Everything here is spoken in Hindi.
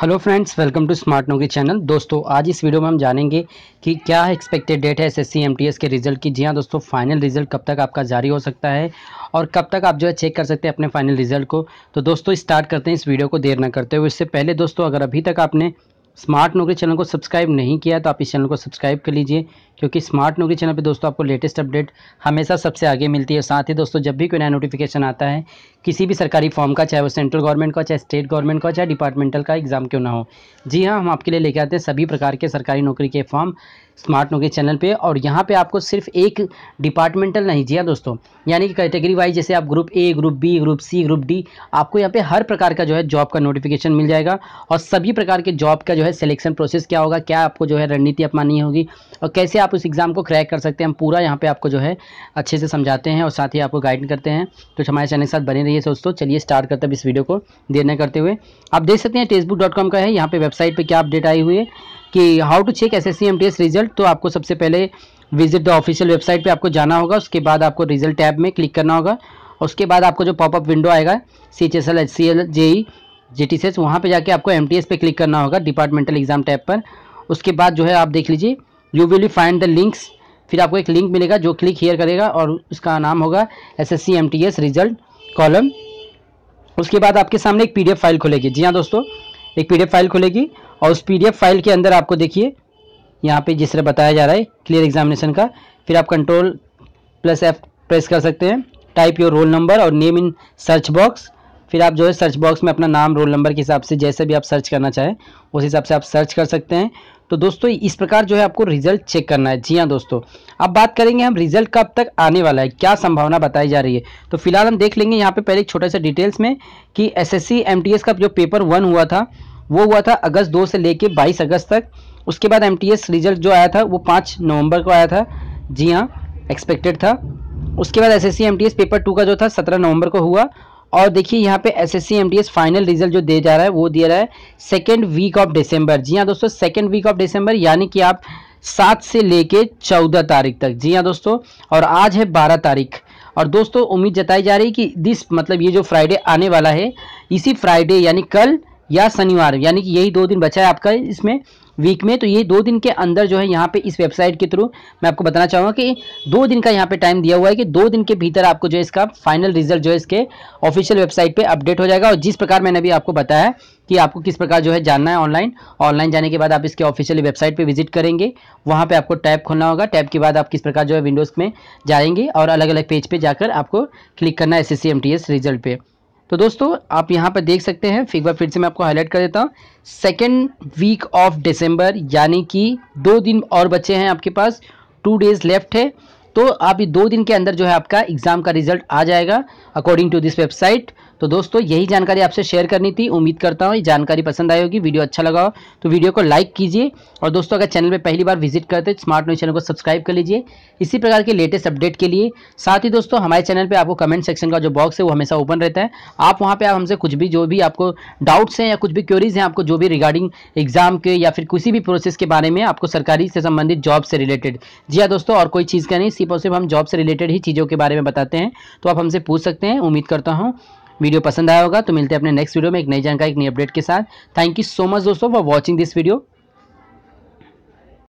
hello friends welcome to smart के चैनल दोस्तों आज इस वीडियो में हम जानेंगे कि क्या एक्सपेक्टेड डेट है एसएससी एमटीएस के रिजल्ट की जी हाँ दोस्तों फाइनल रिजल्ट कब तक आपका जारी हो सकता है और कब तक आप जो है चेक कर सकते हैं अपने फाइनल रिजल्ट को तो दोस्तों स्टार्ट करते हैं इस वीडियो को देर ना करते हुए इससे पहले दोस्तों अगर अभी तक आपने स्मार्ट नौकरी चैनल को सब्सक्राइब नहीं किया तो आप इस चैनल को सब्सक्राइब कर लीजिए क्योंकि स्मार्ट नौकरी चैनल पे दोस्तों आपको लेटेस्ट अपडेट हमेशा सबसे आगे मिलती है साथ ही दोस्तों जब भी कोई नया नोटिफिकेशन आता है किसी भी सरकारी फॉर्म का चाहे वो सेंट्रल गवर्नमेंट का चाहे स्टेट गवर्नमेंट का चाहे डिपार्टमेंटल का एग्ज़ाम क्यों ना हो जी हाँ हम आपके लिए लेके आते हैं सभी प्रकार के सरकारी नौकरी के फॉर्म स्मार्ट नौकरी चैनल पर और यहाँ पर आपको सिर्फ एक डिपार्टमेंटल नहीं जी हाँ दोस्तों यानी कि कैटेगरी वाइज जैसे आप group A group B group C group D आपको यहाँ पर हर प्रकार का जो है जॉब का नोटिफिकेशन मिल जाएगा और सभी प्रकार के जॉब का जो है है सिलेक्शन प्रोसेस क्या होगा क्या आपको जो है रणनीति अपनानी होगी और कैसे आप उस एग्ज़ाम को क्रैक कर सकते हैं हम पूरा यहाँ पे आपको जो है अच्छे से समझाते हैं और साथ ही आपको गाइड करते हैं तो हमारे चैनल के साथ बने रहिए दोस्तों चलिए स्टार्ट करते हैं इस वीडियो को देर न करते हुए आप देख सकते हैं टेक्सबुक का है यहाँ पर वेबसाइट पर क्या अपडेट आई हुई है कि how to check S S result तो आपको सबसे पहले विजिट द ऑफिशियल वेबसाइट पे आपको जाना होगा उसके बाद आपको रिजल्ट टैब में क्लिक करना होगा उसके बाद आपको जो पॉपअप विंडो आएगा C H S L H C L J E G वहाँ पर जाके आपको एम पे क्लिक करना होगा डिपार्टमेंटल एग्ज़ाम टैब पर उसके बाद जो है आप देख लीजिए you will find the links फिर आपको एक लिंक मिलेगा जो क्लिक हेयर करेगा और उसका नाम होगा एस एस रिजल्ट कॉलम उसके बाद आपके सामने एक पीडीएफ फाइल खुलेगी जी हाँ दोस्तों एक पीडीएफ फाइल खुलेगी और उस पीडीएफ फाइल के अंदर आपको देखिए यहाँ पे जिस तरह बताया जा रहा है क्लियर एग्जामिनेशन का फिर आप कंट्रोल प्लस एफ प्रेस कर सकते हैं टाइप योर रोल नंबर और नेम इन सर्च बॉक्स फिर आप जो है सर्च बॉक्स में अपना नाम रोल नंबर के हिसाब से जैसे भी आप सर्च करना चाहें उस हिसाब से आप सर्च कर सकते हैं तो दोस्तों इस प्रकार जो है आपको रिजल्ट चेक करना है जी हाँ दोस्तों अब बात करेंगे हम रिजल्ट कब तक आने वाला है क्या संभावना बताई जा रही है तो फिलहाल हम देख लेंगे यहाँ पे पहले एक छोटा सा डिटेल्स में कि एसएससी एमटीएस का जो पेपर वन हुआ था वो हुआ था अगस्त दो से लेके बाईस अगस्त तक उसके बाद एम रिजल्ट जो आया था वो पाँच नवम्बर को आया था जी हाँ एक्सपेक्टेड था उसके बाद एस एस पेपर टू का जो था सत्रह नवंबर को हुआ और देखिए यहाँ पे एस एस फाइनल रिजल्ट जो दे जा रहा है वो दिया रहा है सेकेंड वीक ऑफ डिसम्बर जी हाँ दोस्तों सेकेंड वीक ऑफ डिसम्बर यानी कि आप सात से लेके चौदह तारीख तक जी हाँ दोस्तों और आज है बारह तारीख और दोस्तों उम्मीद जताई जा रही है कि दिस मतलब ये जो फ्राइडे आने वाला है इसी फ्राइडे यानी कल या शनिवार यानी कि यही दो दिन बचा है आपका इसमें वीक में तो ये दो दिन के अंदर जो है यहाँ पे इस वेबसाइट के थ्रू मैं आपको बताना चाहूँगा कि दो दिन का यहाँ पे टाइम दिया हुआ है कि दो दिन के भीतर आपको जो है इसका फाइनल रिजल्ट जो है इसके ऑफिशियल वेबसाइट पे अपडेट हो जाएगा और जिस प्रकार मैंने अभी आपको बताया कि आपको किस प्रकार जो है जानना है ऑनलाइन ऑनलाइन जाने के बाद आप इसके ऑफिशियल वेबसाइट पे विजिट करेंगे वहाँ पे आपको टैब खोलना होगा टैब के बाद आप किस प्रकार जो है विंडोज़ में जाएंगे और अलग अलग पेज पे जाकर आपको क्लिक करना है एस रिजल्ट पे तो दोस्तों आप यहाँ पर देख सकते हैं एक बार फिर से मैं आपको हाईलाइट कर देता हूँ सेकेंड वीक ऑफ डिसम्बर यानी कि दो दिन और बचे हैं आपके पास टू डेज़ लेफ्ट है तो आप ये दो दिन के अंदर जो है आपका एग्ज़ाम का रिजल्ट आ जाएगा अकॉर्डिंग टू दिस वेबसाइट तो दोस्तों यही जानकारी आपसे शेयर करनी थी उम्मीद करता हूँ ये जानकारी पसंद आई होगी वीडियो अच्छा लगा हो तो वीडियो को लाइक कीजिए और दोस्तों अगर चैनल पर पहली बार विजिट करते हैं स्मार्ट न्यूज चैनल को सब्सक्राइब कर लीजिए इसी प्रकार के लेटेस्ट अपडेट के लिए साथ ही दोस्तों हमारे चैनल पर आपको कमेंट सेक्शन का जो बॉक्स है वो हमेशा ओपन रहता है आप वहाँ पर आप हमसे कुछ भी जो भी आपको डाउट्स हैं या कुछ भी क्योरीज हैं आपको जो भी रिगार्डिंग एग्जाम के या फिर किसी भी प्रोसेस के बारे में आपको सरकारी से संबंधित जॉब से रिलेटेड जी हाँ दोस्तों और कोई चीज़ का नहीं सिर्फ और सिर्फ हम जॉब से रिलेटेड ही चीज़ों के बारे में बताते हैं तो आप हमसे पूछ सकते हैं उम्मीद करता हूँ वीडियो पसंद आया होगा तो मिलते हैं अपने नेक्स्ट वीडियो में एक नई जानकारी एक नई अपडेट के साथ थैंक यू सो मच दोस्तों फॉर वॉचिंग दिस वीडियो